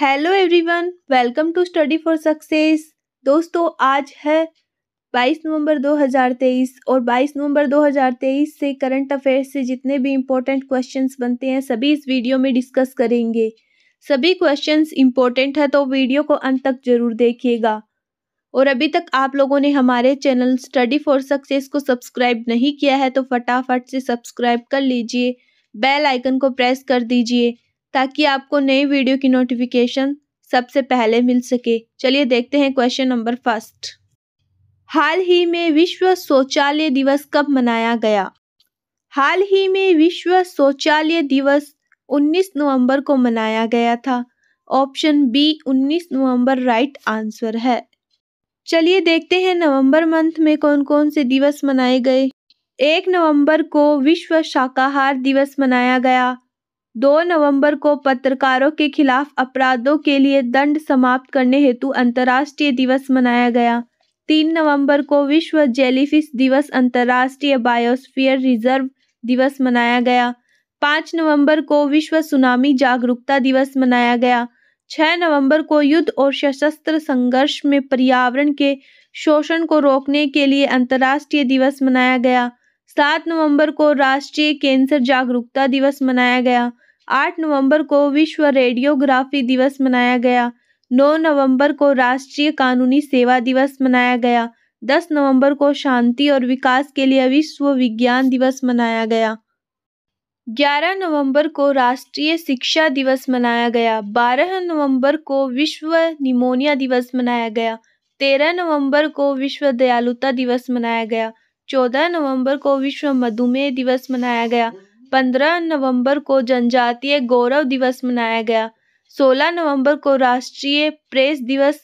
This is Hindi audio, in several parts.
hello everyone welcome to study for success दोस्तों आज है 22 नवंबर 2023 और 22 नवंबर 2023 से करंट अफेयर्स से जितने भी इम्पोर्टेंट क्वेश्चंस बनते हैं सभी इस वीडियो में डिस्कस करेंगे सभी क्वेश्चंस इम्पोर्टेंट है तो वीडियो को अंत तक जरूर देखिएगा और अभी तक आप लोगों ने हमारे चैनल स्टडी फॉर सक्सेस को सब्सक्राइब नहीं किया है तो फटाफट से सब्सक्राइब कर लीजिए बेल आइकन को प्रेस कर दीजिए ताकि आपको नई वीडियो की नोटिफिकेशन सबसे पहले मिल सके चलिए देखते हैं क्वेश्चन नंबर फर्स्ट हाल ही में विश्व शौचालय दिवस कब मनाया गया हाल ही में विश्व शौचालय दिवस 19 नवंबर को मनाया गया था ऑप्शन बी 19 नवंबर राइट आंसर है चलिए देखते हैं नवंबर मंथ में कौन कौन से दिवस मनाए गए एक नवंबर को विश्व शाकाहार दिवस मनाया गया दो नवंबर को पत्रकारों के खिलाफ अपराधों के लिए दंड समाप्त करने हेतु अंतर्राष्ट्रीय दिवस मनाया गया तीन नवंबर को विश्व जेलीफिश दिवस अंतर्राष्ट्रीय बायोस्फीयर रिजर्व दिवस मनाया गया पाँच नवंबर को विश्व सुनामी जागरूकता दिवस मनाया गया छः नवंबर को युद्ध और सशस्त्र संघर्ष में पर्यावरण के शोषण को रोकने के लिए अंतर्राष्ट्रीय दिवस मनाया गया सात नवंबर को राष्ट्रीय कैंसर जागरूकता दिवस मनाया गया आठ नवंबर को विश्व रेडियोग्राफी दिवस मनाया गया नौ नवंबर को राष्ट्रीय कानूनी सेवा दिवस मनाया गया दस नवंबर को शांति और विकास के लिए विश्व विज्ञान दिवस मनाया गया ग्यारह नवंबर को राष्ट्रीय शिक्षा दिवस मनाया गया बारह नवंबर को विश्व निमोनिया दिवस मनाया गया तेरह नवंबर को विश्व दयालुता दिवस मनाया गया चौदह नवंबर को विश्व मधुमेह दिवस मनाया गया पंद्रह नवंबर को जनजातीय गौरव दिवस मनाया गया सोलह नवंबर को राष्ट्रीय प्रेस दिवस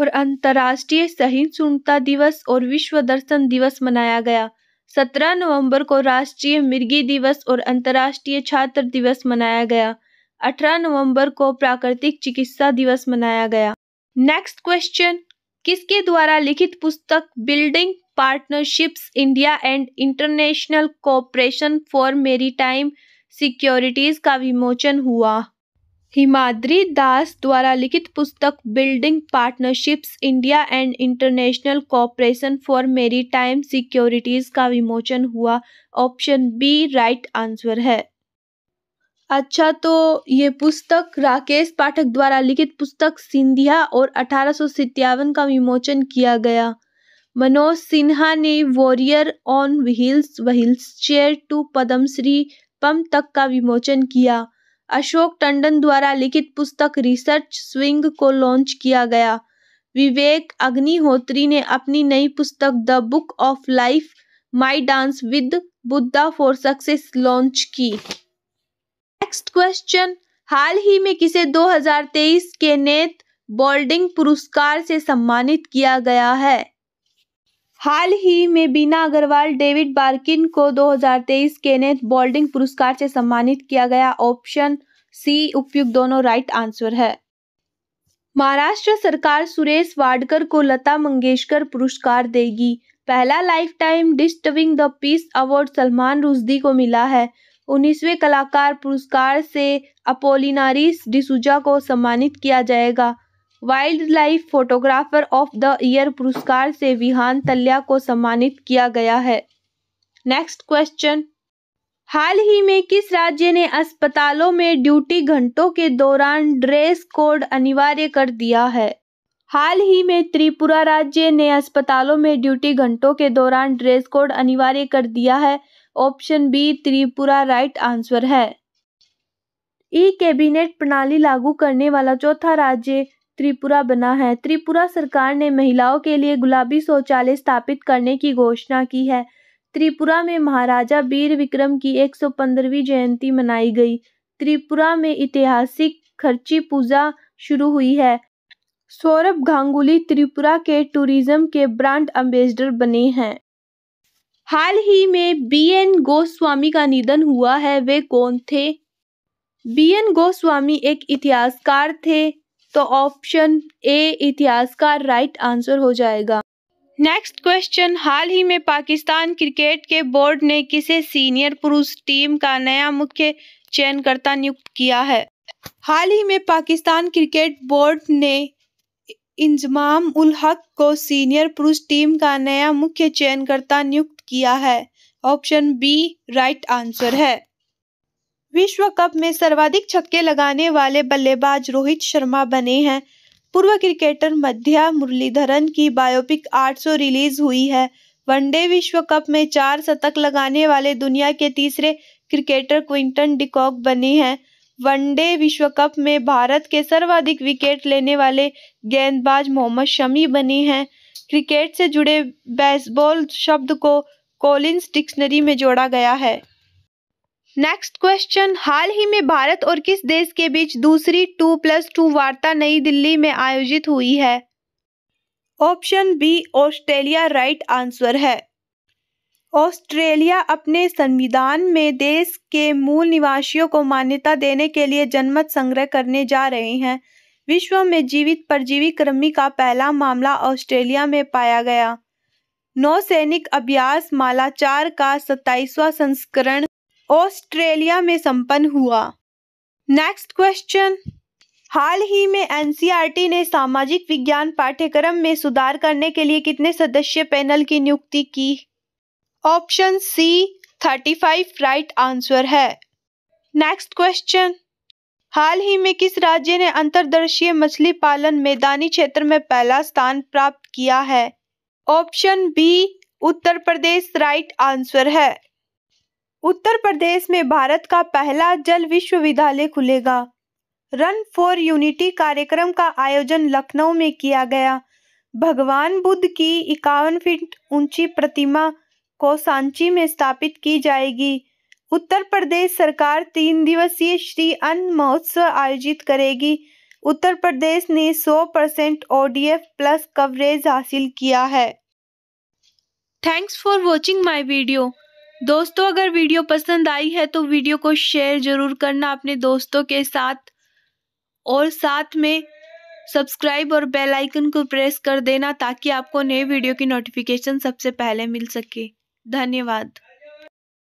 और अंतर्राष्ट्रीय सहिष्णुता दिवस और विश्व दर्शन दिवस मनाया गया सत्रह नवंबर को राष्ट्रीय मिर्गी दिवस और अंतर्राष्ट्रीय छात्र दिवस मनाया गया अठारह नवंबर को प्राकृतिक चिकित्सा दिवस मनाया गया नेक्स्ट क्वेश्चन किसके द्वारा लिखित पुस्तक building partnerships India and international cooperation for maritime securities का विमोचन हुआ हिमाद्री दास द्वारा लिखित पुस्तक building partnerships India and international cooperation for maritime securities का विमोचन हुआ ऑप्शन बी राइट आंसर है अच्छा तो ये पुस्तक राकेश पाठक द्वारा लिखित पुस्तक सिंधिया और अठारह का विमोचन किया गया मनोज सिन्हा ने warrior on wheels chair to Padmashri पम तक का विमोचन किया अशोक टंडन द्वारा लिखित पुस्तक रिसर्च स्विंग को लॉन्च किया गया विवेक अग्निहोत्री ने अपनी नई पुस्तक the book of life my dance with Buddha for success launch की नेक्स्ट क्वेश्चन हाल ही में किसे 2023 के नेत बोल्डिंग पुरस्कार से सम्मानित किया गया है हाल ही में बीना अग्रवाल डेविड बार्किन को 2023 केनेथ बोल्डिंग पुरस्कार से सम्मानित किया गया ऑप्शन सी उपयुक्त दोनों राइट आंसर है महाराष्ट्र सरकार सुरेश वाडकर को लता मंगेशकर पुरस्कार देगी पहला life time disturbing the peace award Salman Rushdie को मिला है उन्नीसवें कलाकार पुरस्कार से अपोलिनारिस डिसूजा को सम्मानित किया जाएगा wildlife photographer of the year पुरस्कार से विहान तल्या को सम्मानित किया गया है नेक्स्ट क्वेश्चन हाल ही में किस राज्य ने अस्पतालों में ड्यूटी घंटों के दौरान ड्रेस कोड अनिवार्य कर दिया है हाल ही में त्रिपुरा राज्य ने अस्पतालों में ड्यूटी घंटों के दौरान ड्रेस कोड अनिवार्य कर दिया है option B Tripura right answer है ई कैबिनेट प्रणाली लागू करने वाला चौथा राज्य त्रिपुरा बना है त्रिपुरा सरकार ने महिलाओं के लिए गुलाबी शौचालय स्थापित करने की घोषणा की है त्रिपुरा में महाराजा वीर विक्रम की 115वीं जयंती मनाई गई त्रिपुरा में ऐतिहासिक खर्ची पूजा शुरू हुई है सौरभ गांगुली त्रिपुरा के टूरिज्म के ब्रांड एम्बेसडर बने हैं हाल ही में बी एन गोस्वामी का निधन हुआ है वे कौन थे बी एन गोस्वामी एक इतिहासकार थे तो ऑप्शन ए इतिहास का राइट आंसर हो जाएगा नेक्स्ट क्वेश्चन हाल ही में पाकिस्तान क्रिकेट के बोर्ड ने किसे सीनियर पुरुष टीम का नया मुख्य चयनकर्ता नियुक्त किया है हाल ही में पाकिस्तान क्रिकेट बोर्ड ने इंजमाम उल हक को सीनियर पुरुष टीम का नया मुख्य चयनकर्ता नियुक्त किया है ऑप्शन बी राइट आंसर है विश्व कप में सर्वाधिक छक्के लगाने वाले बल्लेबाज रोहित शर्मा बने हैं पूर्व क्रिकेटर मध्या मुरलीधरन की बायोपिक 800 रिलीज हुई है वनडे विश्व कप में चार शतक लगाने वाले दुनिया के तीसरे क्रिकेटर क्विंटन डिकॉक बने हैं वनडे विश्व कप में भारत के सर्वाधिक विकेट लेने वाले गेंदबाज मोहम्मद शमी बने हैं क्रिकेट से जुड़े बेसबॉल शब्द को कोलिंस डिक्शनरी में जोड़ा गया है नेक्स्ट क्वेश्चन हाल ही में भारत और किस देश के बीच दूसरी टू प्लस टू वार्ता नई दिल्ली में आयोजित हुई है option B Australia right answer है ऑस्ट्रेलिया अपने संविधान में देश के मूल निवासियों को मान्यता देने के लिए जनमत संग्रह करने जा रहे हैं विश्व में जीवित परजीवी कृमि का पहला मामला ऑस्ट्रेलिया में पाया गया नौसैनिक अभ्यास मालाचार का सत्ताईसवां संस्करण ऑस्ट्रेलिया में संपन्न हुआ नेक्स्ट क्वेश्चन हाल ही में एनसीईआरटी e ने सामाजिक विज्ञान पाठ्यक्रम में सुधार करने के लिए कितने सदस्य पैनल की नियुक्ति की option C thirty five right answer है नेक्स्ट क्वेश्चन हाल ही में किस राज्य ने अंतरदर्शीय मछली पालन मैदानी क्षेत्र में पहला स्थान प्राप्त किया है option B Uttar Pradesh right answer है उत्तर प्रदेश में भारत का पहला जल विश्वविद्यालय खुलेगा रन फॉर यूनिटी कार्यक्रम का आयोजन लखनऊ में किया गया भगवान बुद्ध की इक्यावन फीट ऊंची प्रतिमा को सांची में स्थापित की जाएगी उत्तर प्रदेश सरकार तीन दिवसीय श्री अन्न महोत्सव आयोजित करेगी उत्तर प्रदेश ने 100 परसेंट ओ प्लस कवरेज हासिल किया है thanks for watching my video दोस्तों अगर वीडियो पसंद आई है तो वीडियो को शेयर ज़रूर करना अपने दोस्तों के साथ और साथ में सब्सक्राइब और बेल आइकन को प्रेस कर देना ताकि आपको नए वीडियो की नोटिफिकेशन सबसे पहले मिल सके धन्यवाद